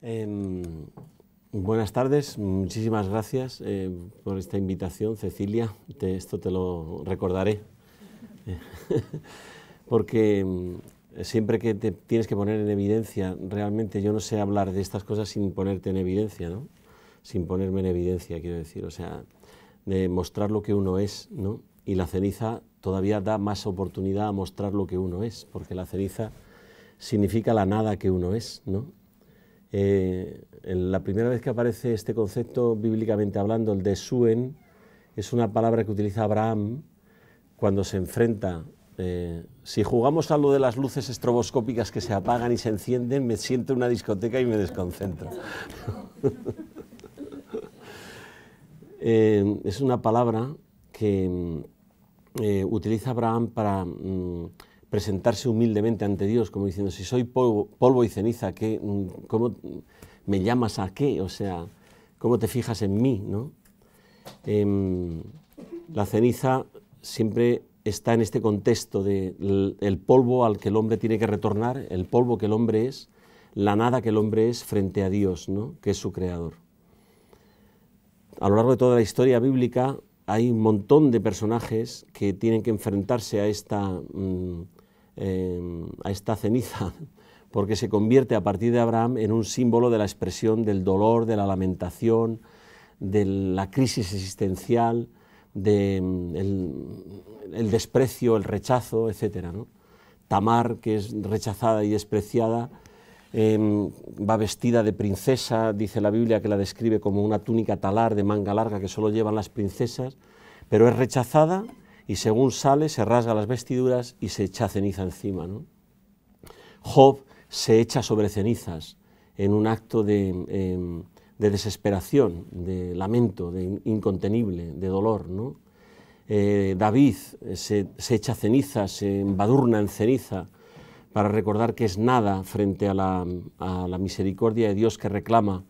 Em, buenas tardes, muchísimas gracias eh, por esta invitación, Cecilia. esto te lo recordaré. Porque em, siempre que te tienes que poner en evidencia, realmente yo no sé hablar de estas cosas sin ponerte en evidencia, ¿no? Sin ponerme en evidencia, quiero decir, o sea, de mostrar lo que uno es, ¿no? Y la ceniza todavía da más oportunidad a mostrar lo que uno es, porque la ceniza significa la nada que uno es, ¿no? Eh, la primera vez que aparece este concepto, bíblicamente hablando, el de Suen, es una palabra que utiliza Abraham cuando se enfrenta. Eh, si jugamos a lo de las luces estroboscópicas que se apagan y se encienden, me siento en una discoteca y me desconcentro. Eh, es una palabra que mm, utiliza Abraham para mm, presentarse humildemente ante Dios, como diciendo, si soy polvo, y ceniza, ¿qué, ¿cómo me llamas a qué? O sea, ¿cómo te fijas en mí? ¿no? Em, la ceniza siempre está en este contexto del el polvo al que el hombre tiene que retornar, el polvo que el hombre es, la nada que el hombre es frente a Dios, ¿no? que es su creador. A lo largo de toda la historia bíblica hay un montón de personajes que tienen que enfrentarse a esta... Mm, Em, a esta ceniza, porque se convierte a partir de Abraham en un símbolo de la expresión del dolor, de la lamentación, de la crisis existencial, del de em, el, desprecio, el rechazo, etc. Tamar, que es rechazada y despreciada, em, va vestida de princesa, dice la Biblia que la describe como una túnica talar de manga larga que solo llevan las princesas, pero es rechazada y según sale se rasga las vestiduras y se echa ceniza encima. Job se echa sobre cenizas en un acto de, em, desesperación, de lamento, de incontenible, de dolor. ¿no? Eh, David se, echa ceniza, se embadurna en ceniza para recordar que es nada frente a la, misericordia de Dios que reclama,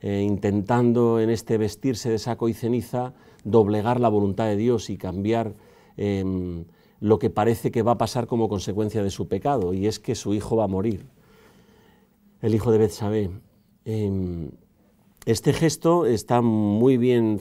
eh, intentando en este vestirse de saco y ceniza doblegar la voluntad de Dios y cambiar lo que parece que va a pasar como consecuencia de su pecado, y es que su hijo va a morir, el hijo de Betsabé. Em, este gesto está muy bien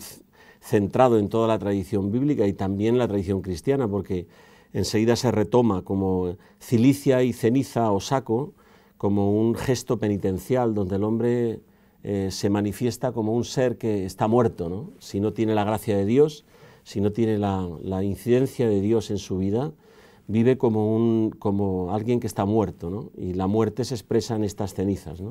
centrado en toda la tradición bíblica y también la tradición cristiana, porque enseguida se retoma como cilicia y ceniza o saco, como un gesto penitencial donde el hombre eh, se manifiesta como un ser que está muerto, si no tiene la gracia de Dios si no tiene la, incidencia de Dios en su vida, vive como, alguien que está muerto, y la muerte se expresa en estas cenizas,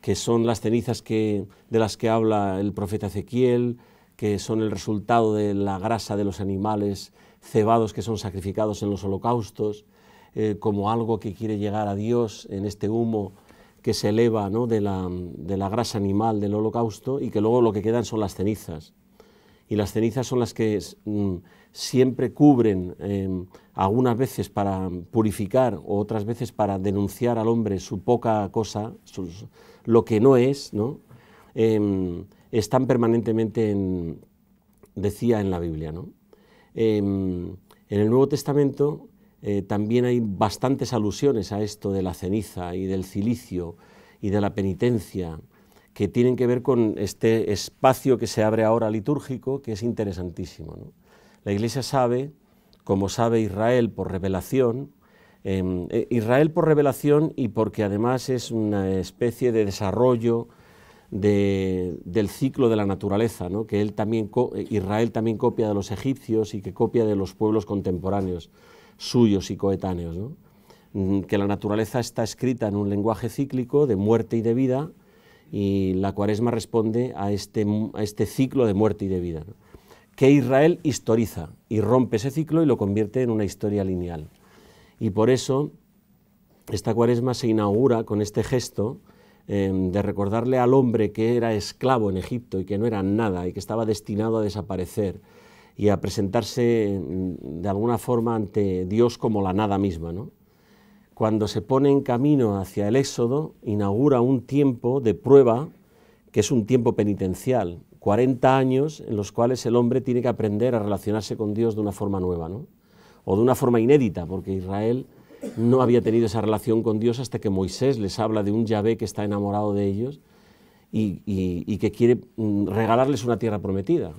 que son las cenizas de las que habla el profeta Ezequiel, que son el resultado de la grasa de los animales cebados que son sacrificados en los holocaustos, eh, como algo que quiere llegar a Dios en este humo que se eleva ¿no? de, la, de la grasa animal del holocausto y que luego lo que quedan son las cenizas y las cenizas son las que mm, siempre cubren, em, algunas veces para purificar o otras veces para denunciar al hombre su poca cosa, lo que no es, ¿no? Em, están permanentemente, en, decía en la Biblia. Em, en el Nuevo Testamento eh, también hay bastantes alusiones a esto de la ceniza y del cilicio y de la penitencia que tienen que ver con este espacio que se abre ahora litúrgico, que es interesantísimo. La Iglesia sabe, como sabe Israel por revelación, em, eh, Israel por revelación y porque además es una especie de desarrollo del ciclo de la naturaleza, que él también, eh, Israel también copia de los egipcios y que copia de los pueblos contemporáneos suyos y coetáneos. Mm, que la naturaleza está escrita en un lenguaje cíclico de muerte y de vida y la cuaresma responde este a este, ciclo de muerte y de vida, que Israel historiza y rompe ese ciclo y lo convierte en una historia lineal. Y por eso esta cuaresma se inaugura con este gesto em, de recordarle al hombre que era esclavo en Egipto y que no era nada y que estaba destinado a desaparecer y a presentarse em, de alguna forma ante Dios como la nada misma. ¿no? cuando se pone en camino hacia el Éxodo, inaugura un tiempo de prueba que es un tiempo penitencial, 40 años en los cuales el hombre tiene que aprender a relacionarse con Dios de una forma nueva, ¿no? o de una forma inédita, porque Israel no había tenido esa relación con Dios hasta que Moisés les habla de un Yahvé que está enamorado de ellos y, y que quiere mm, regalarles una tierra prometida.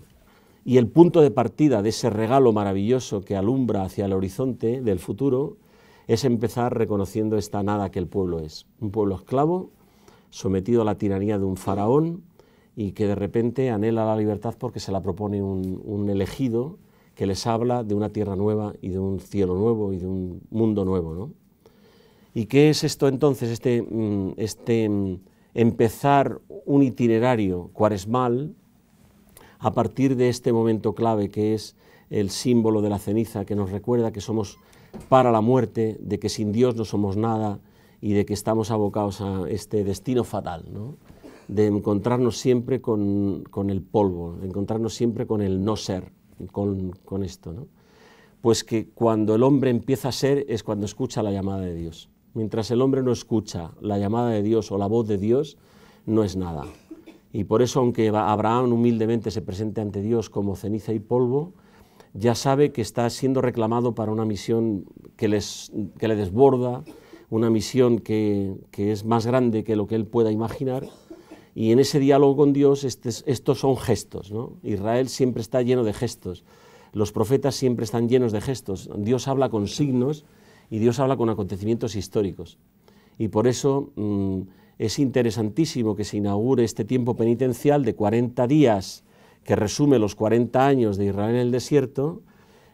Y el punto de partida de ese regalo maravilloso que alumbra hacia el horizonte del futuro es empezar reconociendo esta nada que el pueblo es. Un pueblo esclavo, sometido a la tiranía de un faraón y que de repente anhela la libertad porque se la propone un, elegido que les habla de una tierra nueva y de un cielo nuevo y de un mundo nuevo. ¿Y qué es esto entonces, este, mm, este mm, empezar un itinerario cuaresmal a partir de este momento clave que es el símbolo de la ceniza que nos recuerda que somos para la muerte, de que sin Dios no somos nada y de que estamos abocados a este destino fatal, de encontrarnos siempre con, el polvo, de encontrarnos siempre con el no ser, con, con esto. ¿no? Pues que cuando el hombre empieza a ser es cuando escucha la llamada de Dios. Mientras el hombre no escucha la llamada de Dios o la voz de Dios, no es nada. Y por eso, aunque Abraham humildemente se presente ante Dios como ceniza y polvo, ya sabe que está siendo reclamado para una misión que, les, que le desborda, una misión que, es más grande que lo que él pueda imaginar. Y en ese diálogo con Dios estos son gestos. Israel siempre está lleno de gestos. Los profetas siempre están llenos de gestos. Dios habla con signos y Dios habla con acontecimientos históricos. Y por eso mm, es interesantísimo que se inaugure este tiempo penitencial de 40 días que resume los 40 años de Israel en el desierto,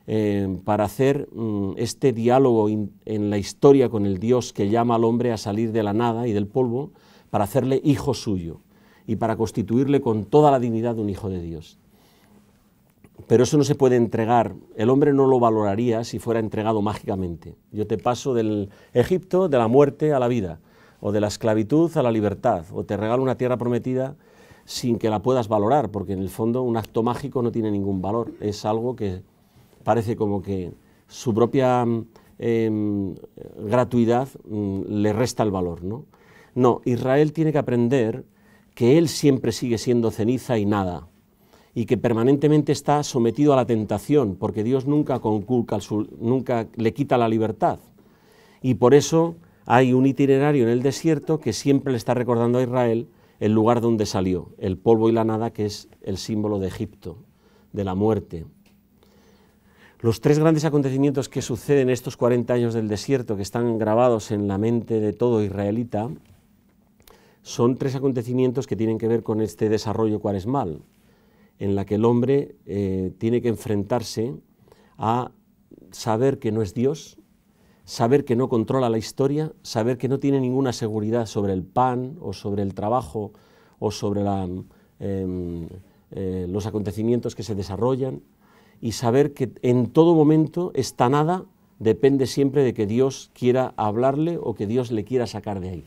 eh, para hacer mm, este diálogo en la historia con el Dios que llama al hombre a salir de la nada y del polvo, para hacerle hijo suyo y para constituirle con toda la dignidad de un hijo de Dios. Pero eso no se puede entregar, el hombre no lo valoraría si fuera entregado mágicamente. Yo te paso del Egipto, de la muerte a la vida, o de la esclavitud a la libertad, o te regalo una tierra prometida sin que la puedas valorar, porque en el fondo un acto mágico no tiene ningún valor, es algo que parece como que su propia mm, em, gratuidad mm, le resta el valor. ¿no? no, Israel tiene que aprender que él siempre sigue siendo ceniza y nada, y que permanentemente está sometido a la tentación, porque Dios nunca conculca, nunca le quita la libertad. Y por eso hay un itinerario en el desierto que siempre le está recordando a Israel el lugar donde salió, el polvo y la nada, que es el símbolo de Egipto, de la muerte. Los tres grandes acontecimientos que suceden estos 40 años del desierto, que están grabados en la mente de todo israelita, son tres acontecimientos que tienen que ver con este desarrollo cuaresmal, en la que el hombre eh, tiene que enfrentarse a saber que no es Dios, saber que no controla la historia, saber que no tiene ninguna seguridad sobre el pan o sobre el trabajo o sobre em, eh, los acontecimientos que se desarrollan y saber que en todo momento esta nada depende siempre de que Dios quiera hablarle o que Dios le quiera sacar de ahí.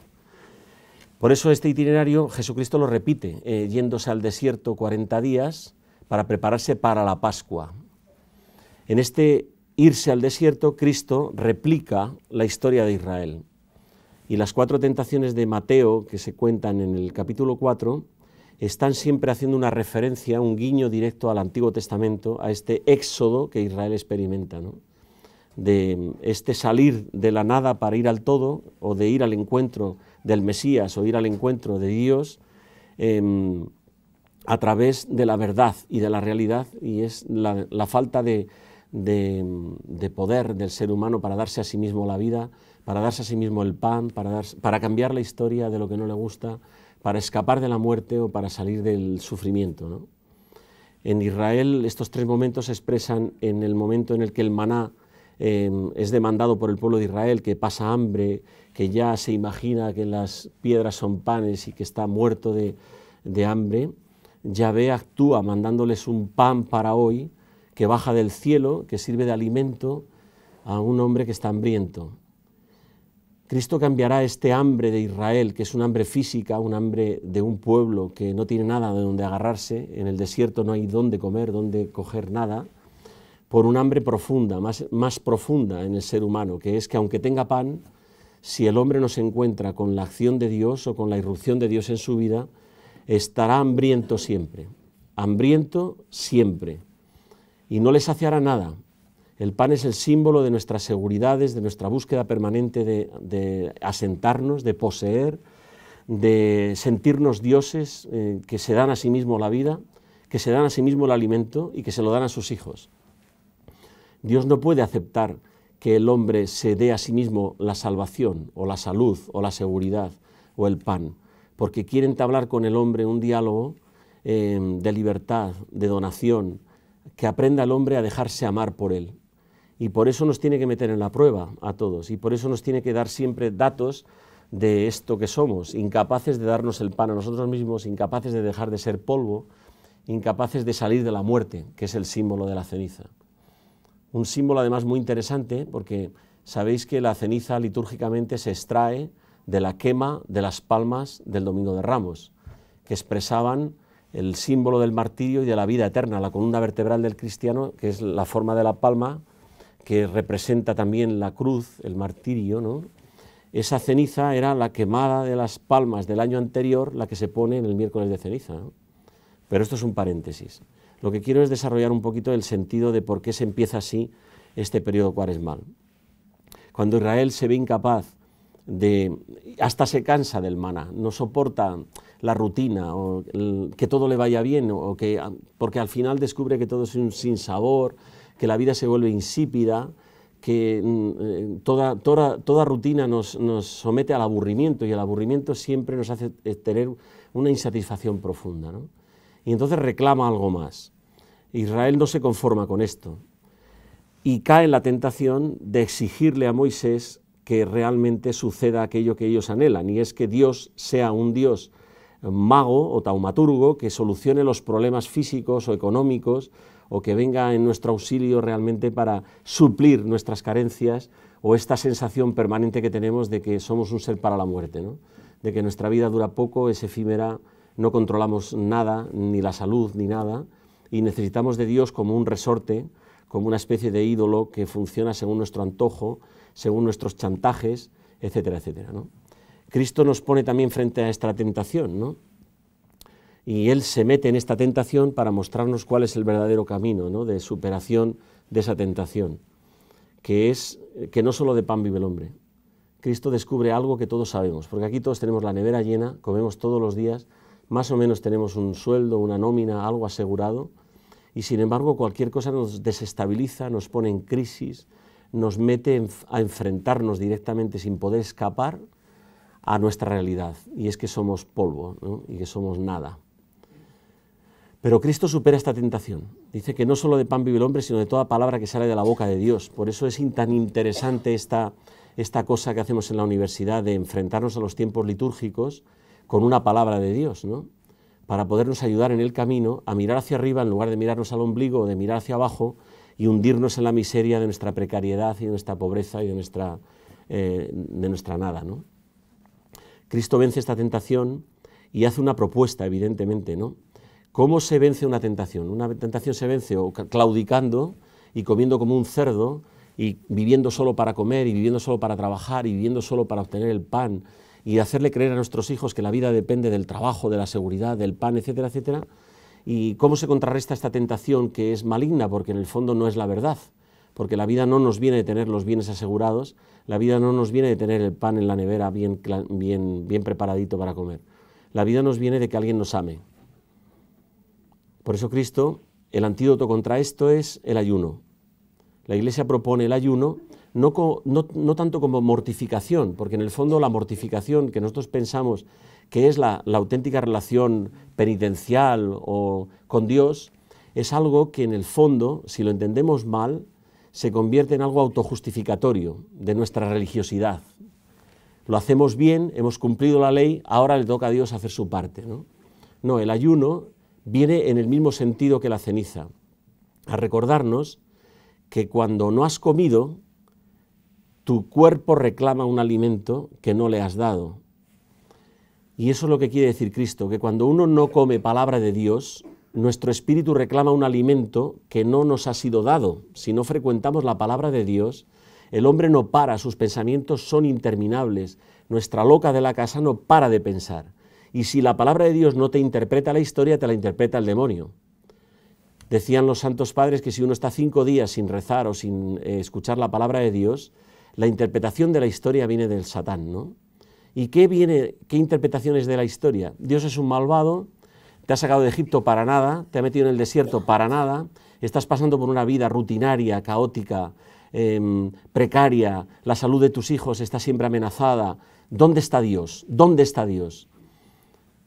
Por eso este itinerario Jesucristo lo repite, eh, yéndose al desierto 40 días para prepararse para la Pascua. En este irse al desierto, Cristo replica la historia de Israel. Y las cuatro tentaciones de Mateo que se cuentan en el capítulo 4 están siempre haciendo una referencia, un guiño directo al Antiguo Testamento, a este éxodo que Israel experimenta, de este salir de la nada para ir al todo, o de ir al encuentro del Mesías, o ir al encuentro de Dios, em, a través de la verdad y de la realidad, y es la falta de, de, poder del ser humano para darse a sí mismo la vida, para darse a sí mismo el pan, para, para cambiar la historia de lo que no le gusta, para escapar de la muerte o para salir del sufrimiento. En Israel estos tres momentos se expresan en el momento en el que el maná em, es demandado por el pueblo de Israel, que pasa hambre, que ya se imagina que las piedras son panes y que está muerto de, de hambre. Yahvé actúa mandándoles un pan para hoy, que baja del cielo, que sirve de alimento a un hombre que está hambriento. Cristo cambiará este hambre de Israel, que es un hambre física, un hambre de un pueblo que no tiene nada de donde agarrarse, en el desierto no hay dónde comer, dónde coger nada, por un hambre profunda, más, más profunda en el ser humano, que es que aunque tenga pan, si el hombre no se encuentra con la acción de Dios o con la irrupción de Dios en su vida, estará hambriento siempre, hambriento siempre y no les saciará nada. El pan es el símbolo de nuestras seguridades, de nuestra búsqueda permanente de, asentarnos, de poseer, de sentirnos dioses eh, que se dan a sí mismo la vida, que se dan a sí mismo el alimento y que se lo dan a sus hijos. Dios no puede aceptar que el hombre se dé a sí mismo la salvación o la salud o la seguridad o el pan, porque quiere entablar con el hombre un diálogo eh, de libertad, de donación, que aprenda el hombre a dejarse amar por él. Y por eso nos tiene que meter en la prueba a todos, y por eso nos tiene que dar siempre datos de esto que somos, incapaces de darnos el pan a nosotros mismos, incapaces de dejar de ser polvo, incapaces de salir de la muerte, que es el símbolo de la ceniza. Un símbolo además muy interesante porque sabéis que la ceniza litúrgicamente se extrae de la quema de las palmas del Domingo de Ramos, que expresaban el símbolo del martirio y de la vida eterna, la columna vertebral del cristiano, que es la forma de la palma, que representa también la cruz, el martirio, ¿no? Esa ceniza era la quemada de las palmas del año anterior, la que se pone en el miércoles de ceniza. Pero esto es un paréntesis. Lo que quiero es desarrollar un poquito el sentido de por qué se empieza así este periodo cuaresmal. Cuando Israel se ve incapaz de... hasta se cansa del maná, no soporta la rutina o que todo le vaya bien, o que, ah, porque al final descubre que todo es un sinsabor, que la vida se vuelve insípida, que mm, eh, toda, rutina nos, somete al aburrimiento y el aburrimiento siempre nos hace eh, tener una insatisfacción profunda. Y entonces reclama algo más. Israel no se conforma con esto y cae en la tentación de exigirle a Moisés que realmente suceda aquello que ellos anhelan, y es que Dios sea un Dios mago o taumaturgo que solucione los problemas físicos o económicos o que venga en nuestro auxilio realmente para suplir nuestras carencias o esta sensación permanente que tenemos de que somos un ser para la muerte, de que nuestra vida dura poco, es efímera, no controlamos nada, ni la salud, ni nada, y necesitamos de Dios como un resorte, como una especie de ídolo que funciona según nuestro antojo, según nuestros chantajes, etcétera, etcétera. ¿no? Cristo nos pone también frente a esta tentación, ¿no? Y Él se mete en esta tentación para mostrarnos cuál es el verdadero camino ¿no? de superación de esa tentación, que es que no solo de pan vive el hombre. Cristo descubre algo que todos sabemos, porque aquí todos tenemos la nevera llena, comemos todos los días, más o menos tenemos un sueldo, una nómina, algo asegurado, y sin embargo cualquier cosa nos desestabiliza, nos pone en crisis, nos mete a enfrentarnos directamente sin poder escapar a nuestra realidad, y es que somos polvo y que somos nada. Pero Cristo supera esta tentación. Dice que no solo de pan vive el hombre, sino de toda palabra que sale de la boca de Dios. Por eso es tan interesante esta, esta cosa que hacemos en la universidad de enfrentarnos a los tiempos litúrgicos con una palabra de Dios, ¿no? para podernos ayudar en el camino a mirar hacia arriba en lugar de mirarnos al ombligo o de mirar hacia abajo y hundirnos en la miseria de nuestra precariedad y de nuestra pobreza y de nuestra, eh, de nuestra nada. ¿no? Cristo vence esta tentación y hace una propuesta, evidentemente, ¿no? ¿Cómo se vence una tentación? Una tentación se vence claudicando y comiendo como un cerdo y viviendo solo para comer y viviendo solo para trabajar y viviendo solo para obtener el pan y hacerle creer a nuestros hijos que la vida depende del trabajo, de la seguridad, del pan, etcétera, etcétera. ¿Y cómo se contrarresta esta tentación que es maligna porque en el fondo no es la verdad? porque la vida no nos viene de tener los bienes asegurados, la vida no nos viene de tener el pan en la nevera bien, bien, bien preparadito para comer, la vida nos viene de que alguien nos ame. Por eso Cristo, el antídoto contra esto es el ayuno. La Iglesia propone el ayuno no, no, tanto como mortificación, porque en el fondo la mortificación que nosotros pensamos que es la, la, auténtica relación penitencial o con Dios, es algo que en el fondo, si lo entendemos mal, se convierte en algo autojustificatorio de nuestra religiosidad. Lo hacemos bien, hemos cumplido la ley, ahora le toca a Dios hacer su parte. No, no el ayuno viene en el mismo sentido que la ceniza, a recordarnos que cuando no has comido, tu cuerpo reclama un alimento que no le has dado. Y eso es lo que quiere decir Cristo, que cuando uno no come palabra de Dios, nuestro espíritu reclama un alimento que no nos ha sido dado. Si no frecuentamos la palabra de Dios, el hombre no para, sus pensamientos son interminables, nuestra loca de la casa no para de pensar. Y si la palabra de Dios no te interpreta la historia, te la interpreta el demonio. Decían los santos padres que si uno está cinco días sin rezar o sin eh, escuchar la palabra de Dios, la interpretación de la historia viene del Satán, ¿Y qué, viene, qué interpretaciones de la historia? Dios es un malvado, te ha sacado de Egipto para nada, te ha metido en el desierto para nada, estás pasando por una vida rutinaria, caótica, em, precaria, la salud de tus hijos está siempre amenazada. ¿Dónde está Dios? ¿Dónde está Dios?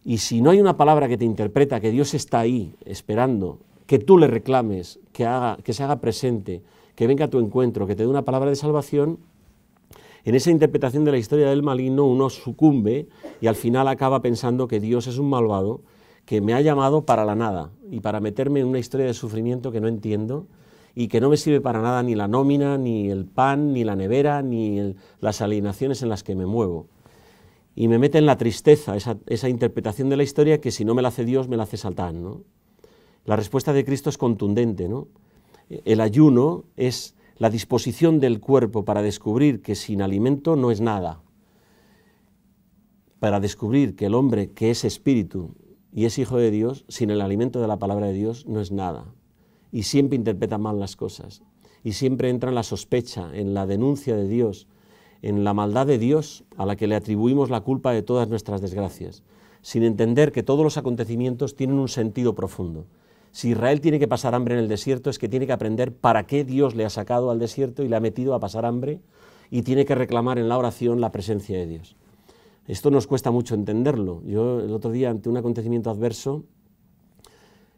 Y si no hay una palabra que te interpreta que Dios está ahí esperando, que tú le reclames, que, haga, que se haga presente, que venga a tu encuentro, que te dé una palabra de salvación, en esa interpretación de la historia del maligno uno sucumbe y al final acaba pensando que Dios es un malvado que me ha llamado para la nada y para meterme en una historia de sufrimiento que no entiendo y que no me sirve para nada ni la nómina, ni el pan, ni la nevera, ni las alineaciones en las que me muevo. Y me mete en la tristeza esa, interpretación de la historia que si no me la hace Dios, me la hace Satán. La respuesta de Cristo es contundente. ¿no? El ayuno es la disposición del cuerpo para descubrir que sin alimento no es nada, para descubrir que el hombre que es espíritu y es hijo de Dios, sin el alimento de la palabra de Dios no es nada. Y siempre interpreta mal las cosas. Y siempre entra en la sospecha, en la denuncia de Dios, en la maldad de Dios a la que le atribuimos la culpa de todas nuestras desgracias, sin entender que todos los acontecimientos tienen un sentido profundo. Si Israel tiene que pasar hambre en el desierto es que tiene que aprender para qué Dios le ha sacado al desierto y le ha metido a pasar hambre y tiene que reclamar en la oración la presencia de Dios. Esto nos cuesta mucho entenderlo. Yo el otro día, ante un acontecimiento adverso,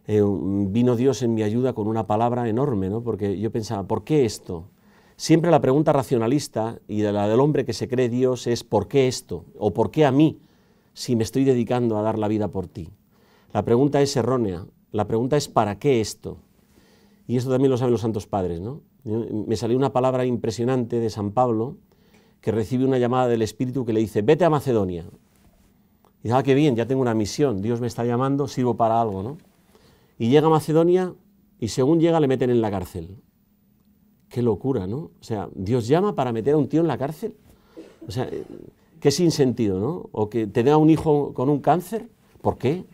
eh, vino Dios en mi ayuda con una palabra enorme, ¿no? porque yo pensaba, ¿por qué esto? Siempre la pregunta racionalista y de la del hombre que se cree Dios es ¿por qué esto? ¿O por qué a mí si me estoy dedicando a dar la vida por ti? La pregunta es errónea, la pregunta es ¿para qué esto? Y esto también lo saben los santos padres. ¿no? Me salió una palabra impresionante de San Pablo, que recibe una llamada del Espíritu que le dice, vete a Macedonia. Y dice, ah, qué bien, ya tengo una misión, Dios me está llamando, sirvo para algo, ¿no? Y llega a Macedonia y según llega le meten en la cárcel. Qué locura, ¿no? O sea, Dios llama para meter a un tío en la cárcel. O sea, eh, qué sinsentido, ¿no? O que te a un hijo con un cáncer, ¿por qué?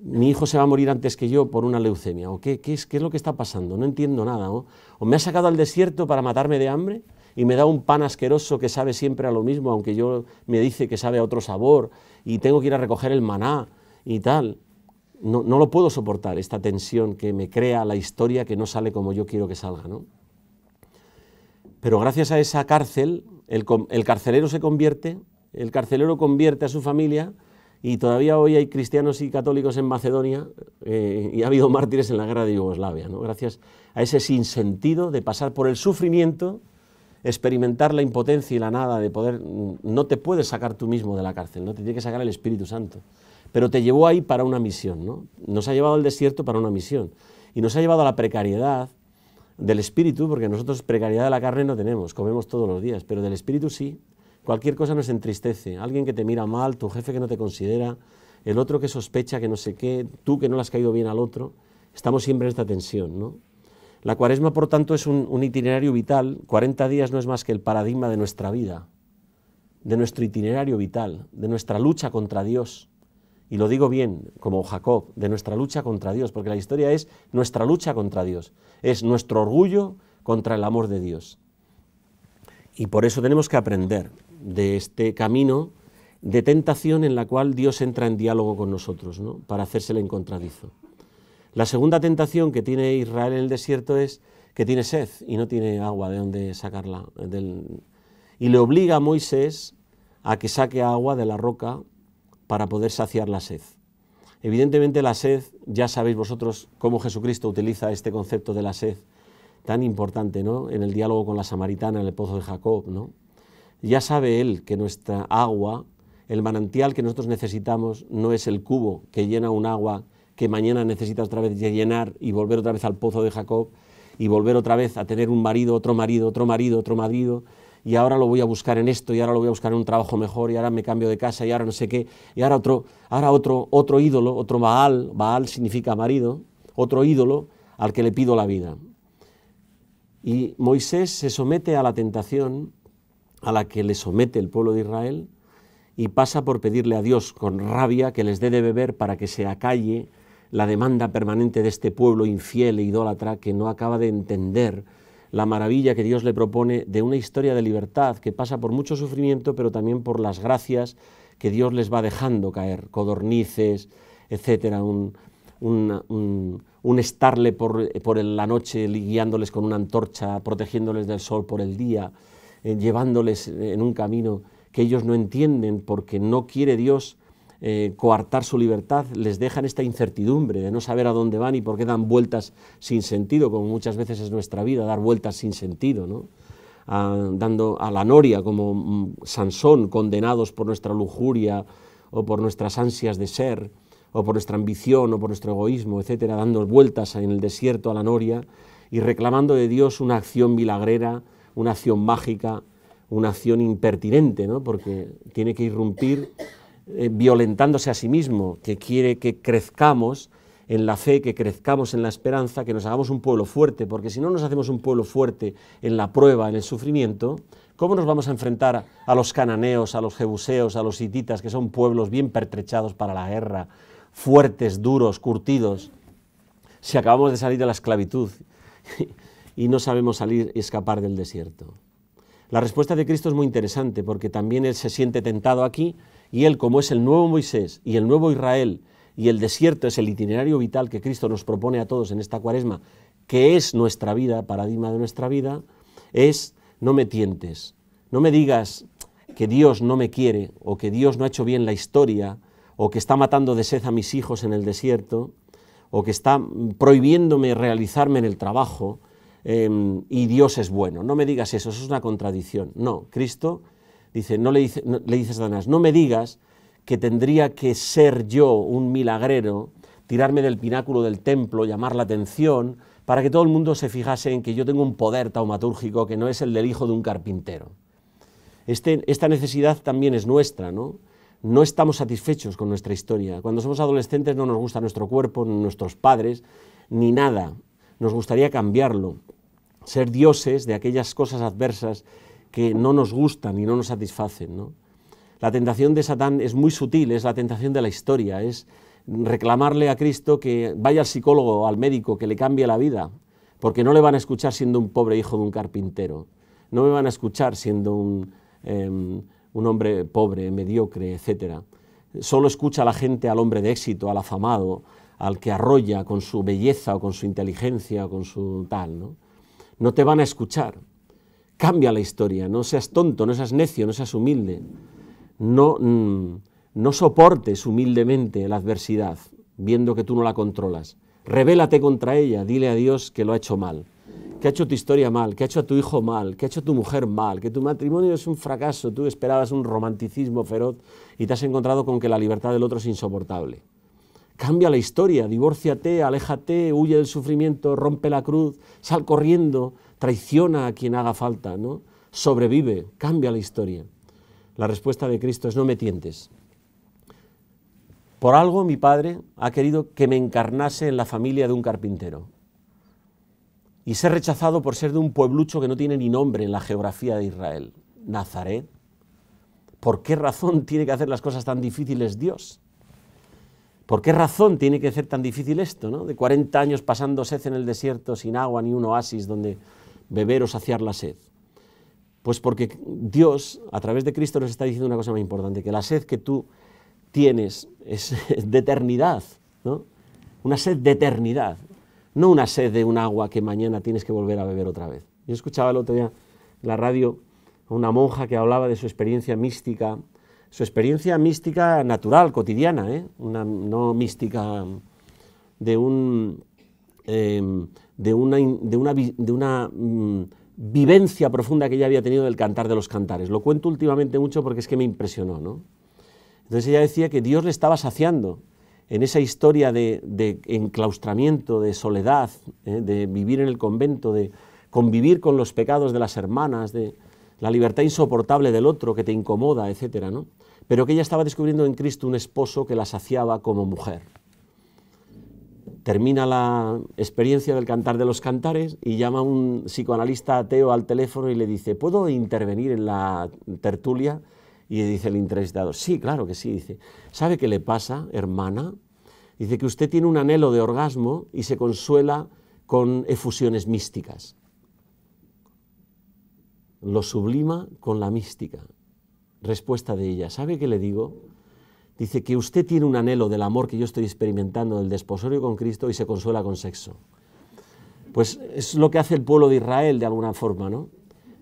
mi hijo se va a morir antes que yo por una leucemia, o qué, qué, es, qué es lo que está pasando, no entiendo nada, o me ha sacado al desierto para matarme de hambre, y me da un pan asqueroso que sabe siempre a lo mismo, aunque yo me dice que sabe a otro sabor, y tengo que ir a recoger el maná y tal. No, lo puedo soportar, esta tensión que me crea la historia que no sale como yo quiero que salga. ¿no? Pero gracias a esa cárcel, el, carcelero se convierte, el carcelero convierte a su familia y todavía hoy hay cristianos y católicos en Macedonia eh, y ha habido mártires en la guerra de Yugoslavia, ¿no? gracias a ese sinsentido de pasar por el sufrimiento experimentar la impotencia y la nada de poder, mm, no te puedes sacar tú mismo de la cárcel, no te tiene que sacar el Espíritu Santo. Pero te llevó ahí para una misión, ¿no? Nos ha llevado al desierto para una misión y nos ha llevado a la precariedad del espíritu, porque nosotros precariedad de la carne no tenemos, comemos todos los días, pero del espíritu sí. Cualquier cosa nos entristece, alguien que te mira mal, tu jefe que no te considera, el otro que sospecha que no sé qué, tú que no le has caído bien al otro, estamos siempre en esta tensión, ¿no? La cuaresma, por tanto, es un, itinerario vital. 40 días no es más que el paradigma de nuestra vida, de nuestro itinerario vital, de nuestra lucha contra Dios. Y lo digo bien, como Jacob, de nuestra lucha contra Dios, porque la historia es nuestra lucha contra Dios, es nuestro orgullo contra el amor de Dios. Y por eso tenemos que aprender de este camino de tentación en la cual Dios entra en diálogo con nosotros, ¿no? para el encontradizo. La segunda tentación que tiene Israel en el desierto es que tiene sed y no tiene agua de donde sacarla. y le obliga a Moisés a que saque agua de la roca para poder saciar la sed. Evidentemente la sed, ya sabéis vosotros cómo Jesucristo utiliza este concepto de la sed tan importante ¿no? en el diálogo con la samaritana en el pozo de Jacob. ¿no? Ya sabe él que nuestra agua, el manantial que nosotros necesitamos, no es el cubo que llena un agua que mañana necesita otra vez llenar y volver otra vez al pozo de Jacob y volver otra vez a tener un marido, otro marido, otro marido, otro marido, y ahora lo voy a buscar en esto, y ahora lo voy a buscar en un trabajo mejor, y ahora me cambio de casa, y ahora no sé qué, y ahora otro, ahora otro, otro ídolo, otro Baal, Baal significa marido, otro ídolo al que le pido la vida. Y Moisés se somete a la tentación a la que le somete el pueblo de Israel y pasa por pedirle a Dios con rabia que les dé de beber para que se acalle la demanda permanente de este pueblo infiel e idólatra que no acaba de entender la maravilla que Dios le propone de una historia de libertad que pasa por mucho sufrimiento, pero también por las gracias que Dios les va dejando caer, codornices, etcétera, un, estarle por, la noche guiándoles con una antorcha, protegiéndoles del sol por el día, eh, llevándoles en un camino que ellos no entienden porque no quiere Dios eh, coartar su libertad, les dejan esta incertidumbre de no saber a dónde van y por qué dan vueltas sin sentido, como muchas veces es nuestra vida, dar vueltas sin sentido, ¿no? Ah, dando a la noria como mm, Sansón, condenados por nuestra lujuria o por nuestras ansias de ser o por nuestra ambición o por nuestro egoísmo, etcétera, dando vueltas en el desierto a la noria y reclamando de Dios una acción milagrera, una acción mágica, una acción impertinente, ¿no? porque tiene que irrumpir eh, violentándose a sí mismo, que quiere que crezcamos en la fe, que crezcamos en la esperanza, que nos hagamos un pueblo fuerte, porque si no nos hacemos un pueblo fuerte en la prueba, en el sufrimiento, ¿cómo nos vamos a enfrentar a los cananeos, a los jebuseos, a los hititas, que son pueblos bien pertrechados para la guerra, fuertes, duros, curtidos, si acabamos de salir de la esclavitud y no sabemos salir y escapar del desierto? La respuesta de Cristo es muy interesante porque también Él se siente tentado aquí y Él, como es el nuevo Moisés y el nuevo Israel, y el desierto es el itinerario vital que Cristo nos propone a todos en esta cuaresma, que es nuestra vida, paradigma de nuestra vida, es no me tientes, no me digas que Dios no me quiere o que Dios no ha hecho bien la historia o que está matando de sed a mis hijos en el desierto o que está prohibiéndome realizarme en el trabajo em, y Dios es bueno. No me digas eso, eso es una contradicción. No, Cristo Dice, no le, dice, le Satanás, no me digas que tendría que ser yo un milagrero, tirarme del pináculo del templo, llamar la atención, para que todo el mundo se fijase en que yo tengo un poder taumatúrgico que no es el del hijo de un carpintero. Este, esta necesidad también es nuestra, ¿no? No estamos satisfechos con nuestra historia. Cuando somos adolescentes no nos gusta nuestro cuerpo, ni nuestros padres, ni nada. Nos gustaría cambiarlo, ser dioses de aquellas cosas adversas que no nos gustan y no nos satisfacen. La tentación de Satán es muy sutil, es la tentación de la historia, es reclamarle a Cristo que vaya al psicólogo, al médico, que le cambie la vida, porque no le van a escuchar siendo un pobre hijo de un carpintero, no me van a escuchar siendo un, em, hombre pobre, mediocre, etc. Solo escucha a la gente al hombre de éxito, al afamado, al que arrolla con su belleza o con su inteligencia o con su tal. No, no te van a escuchar, Cambia la historia, no seas tonto, no seas necio, no seas humilde. No, mm, no soportes humildemente la adversidad, viendo que tú no la controlas. Rebélate contra ella, dile a Dios que lo ha hecho mal, que ha hecho tu historia mal, que ha hecho a tu hijo mal, que ha hecho a tu mujer mal, que tu matrimonio es un fracaso, tú esperabas un romanticismo feroz y te has encontrado con que la libertad del otro es insoportable. Cambia la historia, divórciate, aléjate, huye del sufrimiento, rompe la cruz, sal corriendo, traiciona a quien haga falta, ¿no? sobrevive, cambia la historia. La respuesta de Cristo es no me tientes. Por algo mi padre ha querido que me encarnase en la familia de un carpintero y ser rechazado por ser de un pueblucho que no tiene ni nombre en la geografía de Israel, Nazaret. ¿Por qué razón tiene que hacer las cosas tan difíciles Dios? ¿Por qué razón tiene que ser tan difícil esto, ¿no? de 40 años pasando sed en el desierto sin agua ni un oasis donde beber o saciar la sed? Pues porque Dios, a través de Cristo, nos está diciendo una cosa muy importante, que la sed que tú tienes es de eternidad, ¿no? Una sed de eternidad, no una sed de un agua que mañana tienes que volver a beber otra vez. Yo escuchaba el otro día en la radio a una monja que hablaba de su experiencia mística, su experiencia mística natural, cotidiana, ¿eh? una, no mística de un... Em, de una, mm, vivencia profunda que ella había tenido del cantar de los cantares. Lo cuento últimamente mucho porque es que me impresionó. ¿no? Entonces ella decía que Dios le estaba saciando en esa historia de, enclaustramiento, de soledad, ¿eh? de vivir en el convento, de convivir con los pecados de las hermanas, de la libertad insoportable del otro que te incomoda, etc. ¿no? Pero que ella estaba descubriendo en Cristo un esposo que la saciaba como mujer termina la experiencia del cantar de los cantares y llama a un psicoanalista ateo al teléfono y le dice, ¿puedo intervenir en la tertulia? Y le dice el interesado, sí, claro que sí, dice, ¿sabe qué le pasa, hermana? Dice que usted tiene un anhelo de orgasmo y se consuela con efusiones místicas. Lo sublima con la mística. Respuesta de ella, ¿sabe qué le digo? Dice que usted tiene un anhelo del amor que yo estoy experimentando del desposorio con Cristo y se consuela con sexo. Pues es lo que hace el pueblo de Israel de alguna forma, ¿no?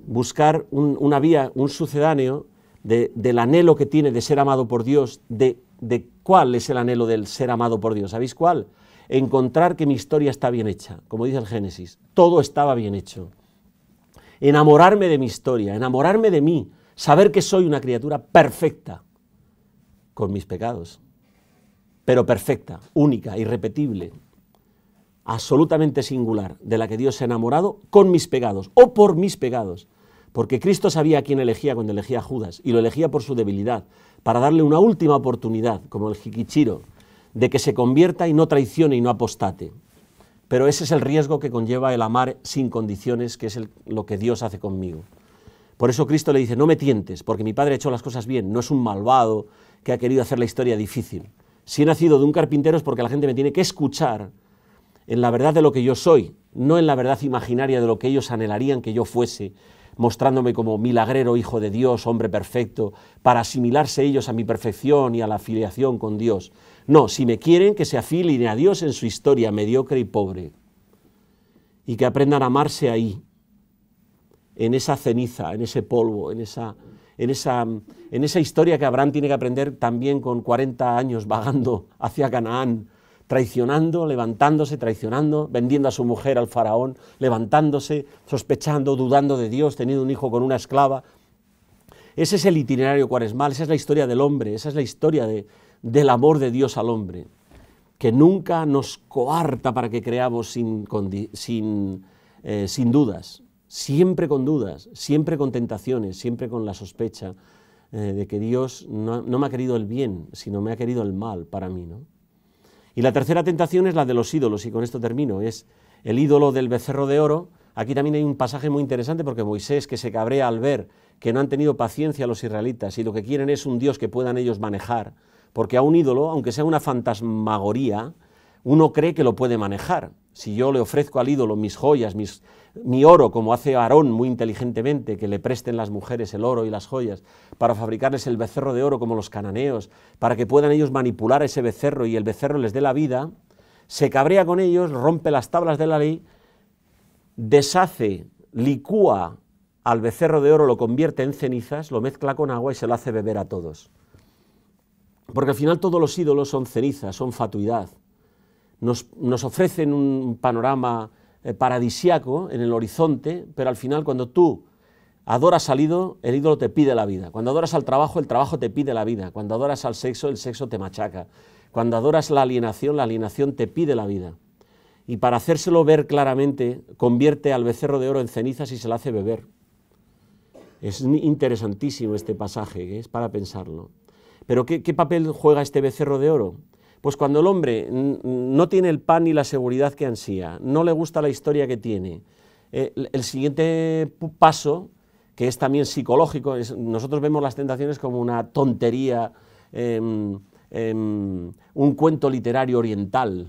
Buscar una vía, un sucedáneo del anhelo que tiene de ser amado por Dios, de, de cuál es el anhelo del ser amado por Dios. ¿Sabéis cuál? Encontrar que mi historia está bien hecha, como dice el Génesis. Todo estaba bien hecho. Enamorarme de mi historia, enamorarme de mí, saber que soy una criatura perfecta con mis pecados, pero perfecta, única, irrepetible, absolutamente singular, de la que Dios se ha enamorado con mis pecados o por mis pecados. Porque Cristo sabía a quién elegía cuando elegía a Judas y lo elegía por su debilidad, para darle una última oportunidad, como el jiquichiro, de que se convierta y no traicione y no apostate. Pero ese es el riesgo que conlleva el amar sin condiciones, que es lo que Dios hace conmigo. Por eso Cristo le dice, no me tientes, porque mi padre ha hecho las cosas bien, no es un malvado que ha querido hacer la historia difícil. Si he nacido de un carpintero es porque la gente me tiene que escuchar en la verdad de lo que yo soy, no en la verdad imaginaria de lo que ellos anhelarían que yo fuese, mostrándome como milagrero, hijo de Dios, hombre perfecto, para asimilarse ellos a mi perfección y a la afiliación con Dios. No, si me quieren, que se afilien a Dios en su historia mediocre y pobre, y que aprendan a amarse ahí, en esa ceniza, en ese polvo, en esa, esa, en esa historia que Abraham tiene que aprender también con 40 años vagando hacia Canaán, traicionando, levantándose, traicionando, vendiendo a su mujer al faraón, levantándose, sospechando, dudando de Dios, teniendo un hijo con una esclava. Ese es el itinerario cuaresmal, esa es la historia del hombre, esa es la historia del amor de Dios al hombre, que nunca nos coarta para que creamos sin, eh, sin dudas, siempre con dudas, siempre con tentaciones, siempre con la sospecha eh, de que Dios no, me ha querido el bien, sino me ha querido el mal para mí. ¿no? Y la tercera tentación es la de los ídolos, y con esto termino, es el ídolo del becerro de oro. Aquí también hay un pasaje muy interesante porque Moisés, que se cabrea al ver que no han tenido paciencia los israelitas y lo que quieren es un Dios que puedan ellos manejar, porque a un ídolo, aunque sea una fantasmagoría, uno cree que lo puede manejar. Si yo le ofrezco al ídolo mis joyas, mi oro, como hace Aarón muy inteligentemente, que le presten las mujeres el oro y las joyas, para fabricarles el becerro de oro como los cananeos, para que puedan ellos manipular ese becerro y el becerro les dé la vida, se cabrea con ellos, rompe las tablas de la ley, deshace, licúa al becerro de oro, lo convierte en cenizas, lo mezcla con agua y se lo hace beber a todos. Porque al final todos los ídolos son cenizas, son fatuidad, nos, ofrecen un panorama eh, paradisiaco en el horizonte, pero al final cuando tú adoras al ídolo, el ídolo te pide la vida. Cuando adoras al trabajo, el trabajo te pide la vida. Cuando adoras al sexo, el sexo te machaca. Cuando adoras la alienación, la alienación te pide la vida. Y para hacérselo ver claramente, convierte al becerro de oro en cenizas y se la hace beber. Es interesantísimo este pasaje, ¿eh? es para pensarlo. Pero ¿qué papel juega este becerro de oro? Pues cuando el hombre no tiene el pan ni la seguridad que ansía, no le gusta la historia que tiene, eh, el siguiente paso, que es también psicológico, nosotros vemos las tentaciones como una tontería, em, em, un cuento literario oriental,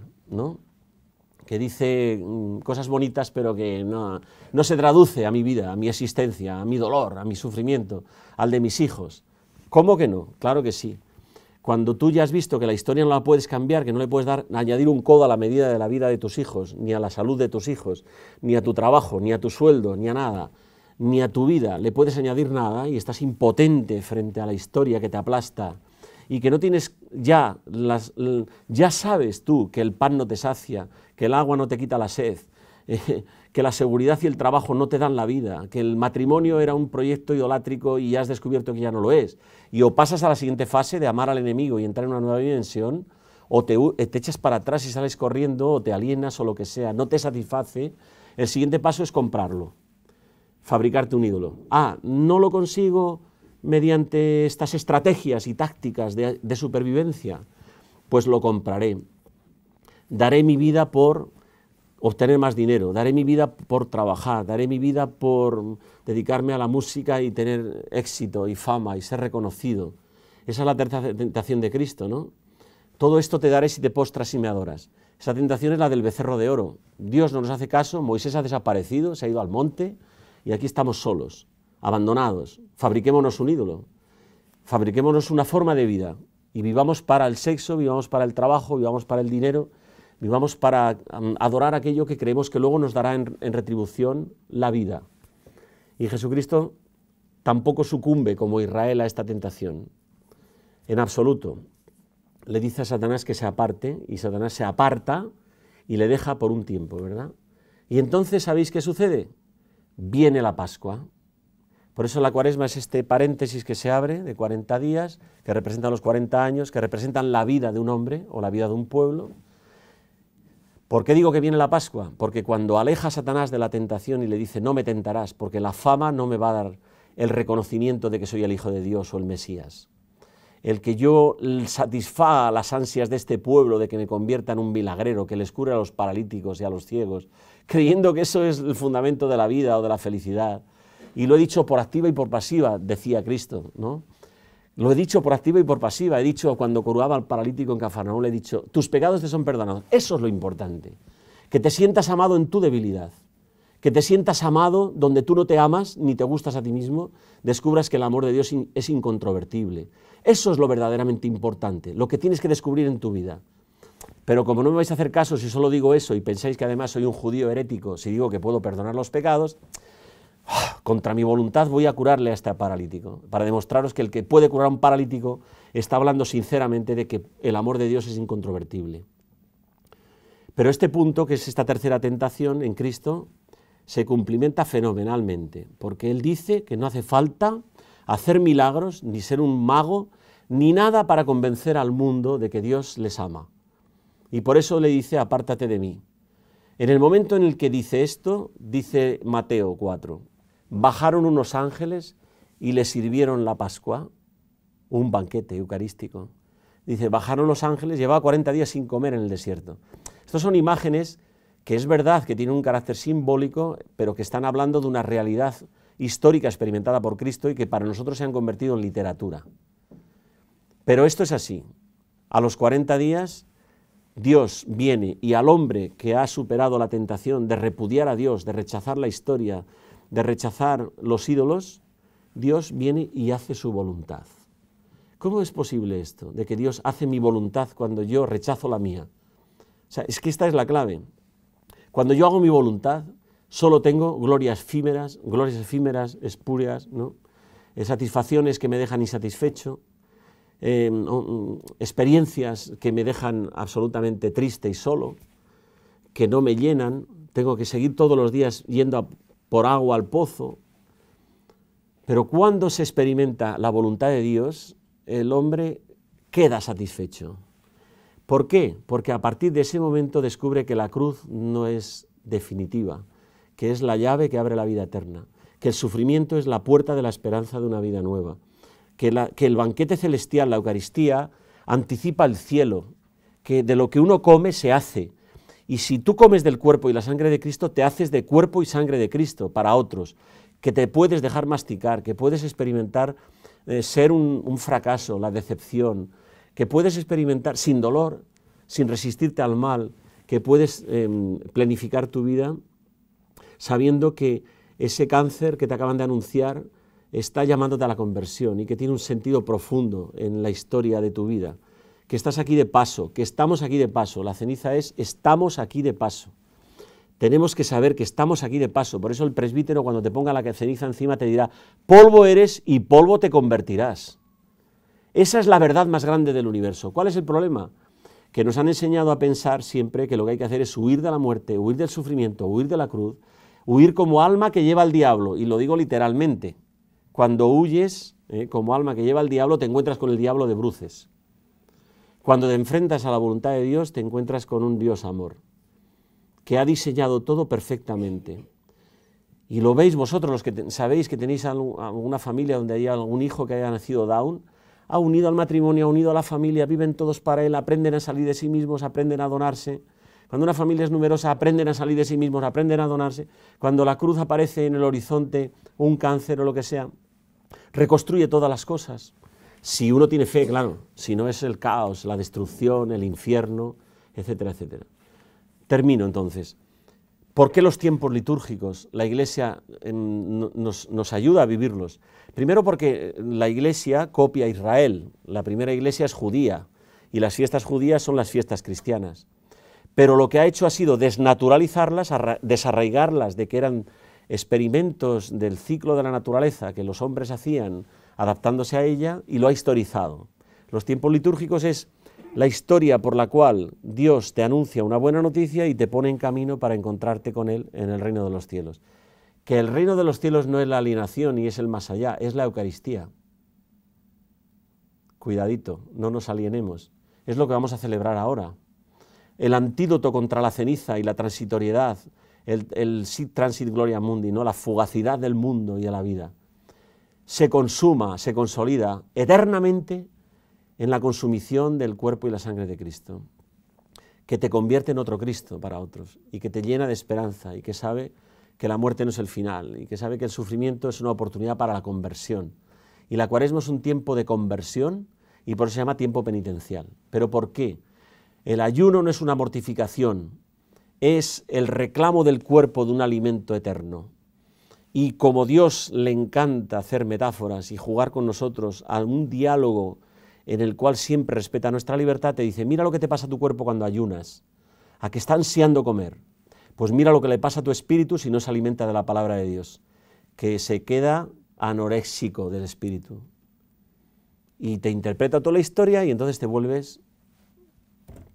que dice mm, cosas bonitas pero que no se traduce a mi vida, a mi existencia, a mi dolor, a mi sufrimiento, al de mis hijos. ¿Cómo que no? Claro que sí cuando tú ya has visto que la historia no la puedes cambiar, que no le puedes dar, añadir un codo a la medida de la vida de tus hijos, ni a la salud de tus hijos, ni a tu trabajo, ni a tu sueldo, ni a nada, ni a tu vida, le puedes añadir nada y estás impotente frente a la historia que te aplasta y que no tienes ya, las, ya sabes tú que el pan no te sacia, que el agua no te quita la sed, que la seguridad y el trabajo no te dan la vida, que el matrimonio era un proyecto idolátrico y has descubierto que ya no lo es. Y o pasas a la siguiente fase de amar al enemigo y entrar en una nueva dimensión, o te, echas para atrás y sales corriendo, o te alienas o lo que sea, no te satisface. El siguiente paso es comprarlo, fabricarte un ídolo. Ah, no lo consigo mediante estas estrategias y tácticas de supervivencia, pues lo compraré. Daré mi vida por obtener más dinero, daré mi vida por trabajar, daré mi vida por dedicarme a la música y tener éxito y fama y ser reconocido. Esa es la tercera tentación de Cristo, ¿no? Todo esto te daré si te postras y me adoras. Esa tentación es la del becerro de oro. Dios no nos hace caso, Moisés ha desaparecido, se ha ido al monte y aquí estamos solos, abandonados. Fabriquémonos un ídolo, fabriquémonos una forma de vida y vivamos para el sexo, vivamos para el trabajo, vivamos para el dinero Vivamos para um, adorar aquello que creemos que luego nos dará en, retribución la vida. Y Jesucristo tampoco sucumbe como Israel a esta tentación. En absoluto. Le dice a Satanás que se aparte y Satanás se aparta y le deja por un tiempo, ¿verdad? Y entonces, ¿sabéis qué sucede? Viene la Pascua. Por eso la cuaresma es este paréntesis que se abre de 40 días, que representan los 40 años, que representan la vida de un hombre o la vida de un pueblo. ¿Por qué digo que viene la Pascua? Porque cuando aleja a Satanás de la tentación y le dice, no me tentarás, porque la fama no me va a dar el reconocimiento de que soy el Hijo de Dios o el Mesías. El que yo satisfaga las ansias de este pueblo de que me convierta en un milagrero, que les cure a los paralíticos y a los ciegos, creyendo que eso es el fundamento de la vida o de la felicidad. Y lo he dicho por activa y por pasiva, decía Cristo, ¿no? Lo he dicho por activa y por pasiva. He dicho cuando curaba al paralítico en Cafarnaúm, le he dicho, tus pecados te son perdonados. Eso es lo importante. Que te sientas amado en tu debilidad. Que te sientas amado donde tú no te amas ni te gustas a ti mismo. Descubras que el amor de Dios es incontrovertible. Eso es lo verdaderamente importante, lo que tienes que descubrir en tu vida. Pero como no me vais a hacer caso si solo digo eso y pensáis que además soy un judío herético si digo que puedo perdonar los pecados, contra mi voluntad voy a curarle a este paralítico, para demostraros que el que puede curar a un paralítico está hablando sinceramente de que el amor de Dios es incontrovertible. Pero este punto, que es esta tercera tentación en Cristo, se cumplimenta fenomenalmente, porque Él dice que no hace falta hacer milagros, ni ser un mago, ni nada para convencer al mundo de que Dios les ama. Y por eso le dice, apártate de mí. En el momento en el que dice esto, dice Mateo 4, bajaron unos ángeles y le sirvieron la Pascua, un banquete eucarístico. Dice, bajaron los ángeles, llevaba 40 días sin comer en el desierto. Estas son imágenes que es verdad que tienen un carácter simbólico, pero que están hablando de una realidad histórica experimentada por Cristo y que para nosotros se han convertido en literatura. Pero esto es así. A los 40 días Dios viene y al hombre que ha superado la tentación de repudiar a Dios, de rechazar la historia, de rechazar los ídolos, Dios viene y hace su voluntad. ¿Cómo es posible esto? De que Dios hace mi voluntad cuando yo rechazo la mía. O sea, es que esta es la clave. Cuando yo hago mi voluntad, solo tengo glorias efímeras, glorias efímeras, espurias, ¿no? Eh, satisfacciones que me dejan insatisfecho, em, mm, experiencias que me dejan absolutamente triste y solo, que no me llenan. Tengo que seguir todos los días yendo a por agua al pozo. Pero cuando se experimenta la voluntad de Dios, el hombre queda satisfecho. ¿Por qué? Porque a partir de ese momento descubre que la cruz no es definitiva, que es la llave que abre la vida eterna, que el sufrimiento es la puerta de la esperanza de una vida nueva, que, que el banquete celestial, la Eucaristía, anticipa el cielo, que de lo que uno come se hace, y si tú comes del cuerpo y la sangre de Cristo, te haces de cuerpo y sangre de Cristo para otros, que te puedes dejar masticar, que puedes experimentar eh, ser un, fracaso, la decepción, que puedes experimentar sin dolor, sin resistirte al mal, que puedes em, planificar tu vida sabiendo que ese cáncer que te acaban de anunciar está llamándote a la conversión y que tiene un sentido profundo en la historia de tu vida que estás aquí de paso, que estamos aquí de paso. La ceniza es estamos aquí de paso. Tenemos que saber que estamos aquí de paso. Por eso el presbítero cuando te ponga la ceniza encima te dirá, polvo eres y polvo te convertirás. Esa es la verdad más grande del universo. ¿Cuál es el problema? Que nos han enseñado a pensar siempre que lo que hay que hacer es huir de la muerte, huir del sufrimiento, huir de la cruz, huir como alma que lleva al diablo. Y lo digo literalmente. Cuando huyes, eh, como alma que lleva al diablo, te encuentras con el diablo de bruces. Cuando te enfrentas a la voluntad de Dios, te encuentras con un Dios amor, que ha diseñado todo perfectamente. Y lo veis vosotros, los que sabéis que tenéis alguna familia donde haya algún hijo que haya nacido down, ha unido al matrimonio, ha unido a la familia, viven todos para él, aprenden a salir de sí mismos, aprenden a donarse. Cuando una familia es numerosa, aprenden a salir de sí mismos, aprenden a donarse. Cuando la cruz aparece en el horizonte, un cáncer o lo que sea, reconstruye todas las cosas. Si uno tiene fe, claro, si no es el caos, la destrucción, el infierno, etcétera, etcétera. Termino entonces. ¿Por qué los tiempos litúrgicos? La Iglesia em, nos, nos, ayuda a vivirlos. Primero porque la Iglesia copia a Israel. La primera Iglesia es judía y las fiestas judías son las fiestas cristianas. Pero lo que ha hecho ha sido desnaturalizarlas, desarraigarlas de que eran experimentos del ciclo de la naturaleza que los hombres hacían adaptándose a ella y lo ha historizado. Los tiempos litúrgicos es la historia por la cual Dios te anuncia una buena noticia y te pone en camino para encontrarte con Él en el reino de los cielos. Que el reino de los cielos no es la alienación y es el más allá, es la Eucaristía. Cuidadito, no nos alienemos. Es lo que vamos a celebrar ahora. El antídoto contra la ceniza y la transitoriedad, el, transit gloria mundi, ¿no? la fugacidad del mundo y de la vida se consuma, se consolida eternamente en la consumición del cuerpo y la sangre de Cristo, que te convierte en otro Cristo para otros y que te llena de esperanza y que sabe que la muerte no es el final y que sabe que el sufrimiento es una oportunidad para la conversión. Y la cuaresma es un tiempo de conversión y por eso se llama tiempo penitencial. ¿Pero por qué? El ayuno no es una mortificación, es el reclamo del cuerpo de un alimento eterno. Y como Dios le encanta hacer metáforas y jugar con nosotros a un diálogo en el cual siempre respeta nuestra libertad, te dice, mira lo que te pasa a tu cuerpo cuando ayunas, a que está ansiando comer. Pues mira lo que le pasa a tu espíritu si no se alimenta de la palabra de Dios, que se queda anoréxico del espíritu. Y te interpreta toda la historia y entonces te vuelves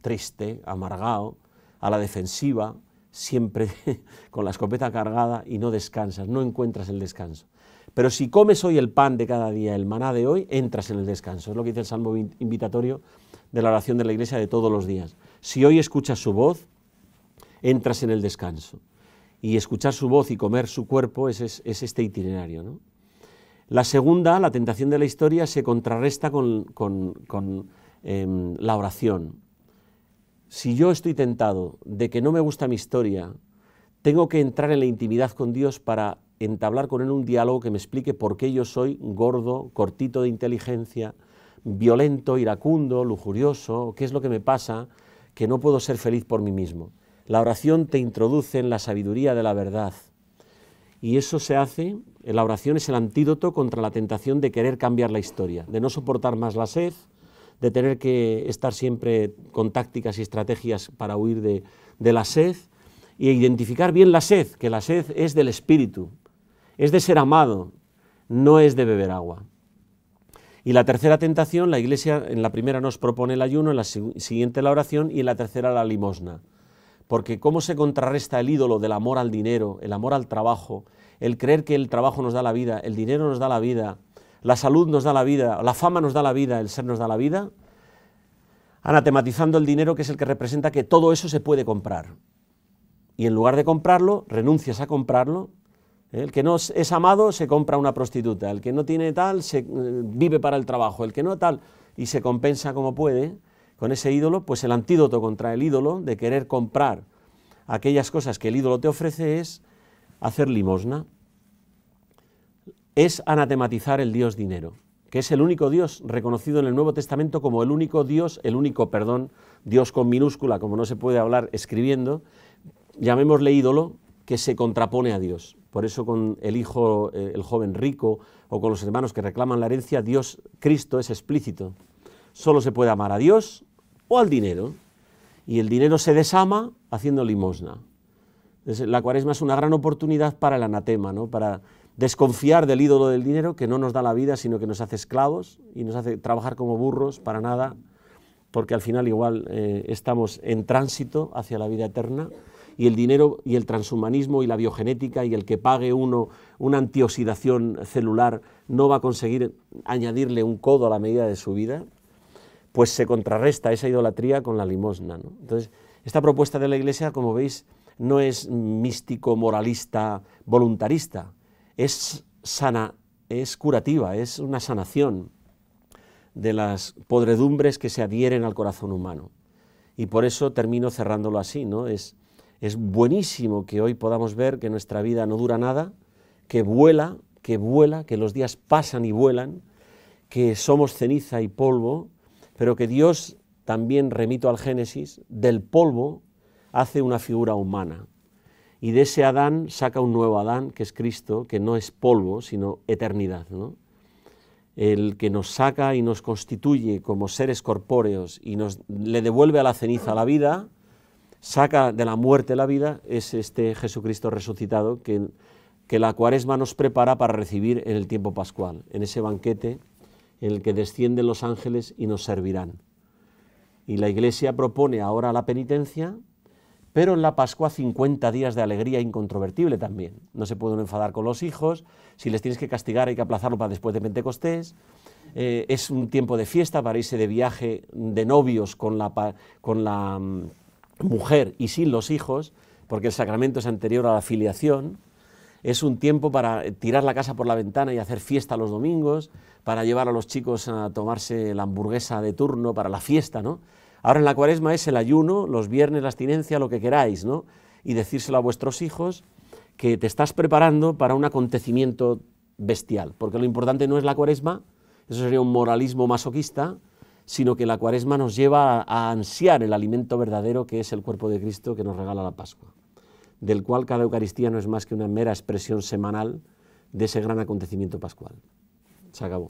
triste, amargado, a la defensiva, siempre con la escopeta cargada y no descansas, no encuentras el descanso. Pero si comes hoy el pan de cada día, el maná de hoy, entras en el descanso. Es lo que dice el Salmo invitatorio de la oración de la iglesia de todos los días. Si hoy escuchas su voz, entras en el descanso. Y escuchar su voz y comer su cuerpo es, este itinerario. La segunda, la tentación de la historia, se contrarresta con, em, la oración si yo estoy tentado de que no me gusta mi historia, tengo que entrar en la intimidad con Dios para entablar con Él un diálogo que me explique por qué yo soy gordo, cortito de inteligencia, violento, iracundo, lujurioso, qué es lo que me pasa, que no puedo ser feliz por mí mismo. La oración te introduce en la sabiduría de la verdad. Y eso se hace, la oración es el antídoto contra la tentación de querer cambiar la historia, de no soportar más la sed, de tener que estar siempre con tácticas y estrategias para huir de, la sed y identificar bien la sed, que la sed es del espíritu, es de ser amado, no es de beber agua. Y la tercera tentación, la Iglesia en la primera nos propone el ayuno, en la siguiente la oración y en la tercera la limosna. Porque cómo se contrarresta el ídolo del amor al dinero, el amor al trabajo, el creer que el trabajo nos da la vida, el dinero nos da la vida, la salud nos da la vida, la fama nos da la vida, el ser nos da la vida, anatematizando el dinero que es el que representa que todo eso se puede comprar. Y en lugar de comprarlo, renuncias a comprarlo. El que no es amado se compra una prostituta, el que no tiene tal se eh, vive para el trabajo, el que no tal y se compensa como puede con ese ídolo, pues el antídoto contra el ídolo de querer comprar aquellas cosas que el ídolo te ofrece es hacer limosna es anatematizar el Dios dinero, que es el único Dios reconocido en el Nuevo Testamento como el único Dios, el único, perdón, Dios con minúscula, como no se puede hablar escribiendo, llamémosle ídolo, que se contrapone a Dios. Por eso con el hijo, eh, el joven rico, o con los hermanos que reclaman la herencia, Dios, Cristo es explícito. Solo se puede amar a Dios o al dinero. Y el dinero se desama haciendo limosna. la cuaresma es una gran oportunidad para el anatema, ¿no? para desconfiar del ídolo del dinero que no nos da la vida, sino que nos hace esclavos y nos hace trabajar como burros para nada, porque al final igual eh, estamos en tránsito hacia la vida eterna y el dinero y el transhumanismo y la biogenética y el que pague uno una antioxidación celular no va a conseguir añadirle un codo a la medida de su vida, pues se contrarresta esa idolatría con la limosna. Entonces, esta propuesta de la Iglesia, como veis, no es místico, moralista, voluntarista, es sana, es curativa, es una sanación de las podredumbres que se adhieren al corazón humano. Y por eso termino cerrándolo así, ¿no? Es, es buenísimo que hoy podamos ver que nuestra vida no dura nada, que vuela, que vuela, que los días pasan y vuelan, que somos ceniza y polvo, pero que Dios, también remito al Génesis, del polvo hace una figura humana, y de ese Adán saca un nuevo Adán, que es Cristo, que no es polvo, sino eternidad. El que nos saca y nos constituye como seres corpóreos y nos le devuelve a la ceniza la vida, saca de la muerte la vida, es este Jesucristo resucitado que, que la cuaresma nos prepara para recibir en el tiempo pascual, en ese banquete en el que descienden los ángeles y nos servirán. Y la Iglesia propone ahora la penitencia pero en la Pascua 50 días de alegría incontrovertible también. No se pueden enfadar con los hijos, si les tienes que castigar hay que aplazarlo para después de Pentecostés. Eh, es un tiempo de fiesta para irse de viaje de novios con la, mm, mujer y sin los hijos, porque el sacramento es anterior a la filiación. Es un tiempo para tirar la casa por la ventana y hacer fiesta los domingos, para llevar a los chicos a tomarse la hamburguesa de turno para la fiesta, ¿no? Ahora en la cuaresma es el ayuno, los viernes la abstinencia, lo que queráis, ¿no? Y decírselo a vuestros hijos que te estás preparando para un acontecimiento bestial, porque lo importante no es la cuaresma, eso sería un moralismo masoquista, sino que la cuaresma nos lleva a ansiar el alimento verdadero que es el cuerpo de Cristo que nos regala la Pascua, del cual cada Eucaristía no es más que una mera expresión semanal de ese gran acontecimiento pascual. Se acabó.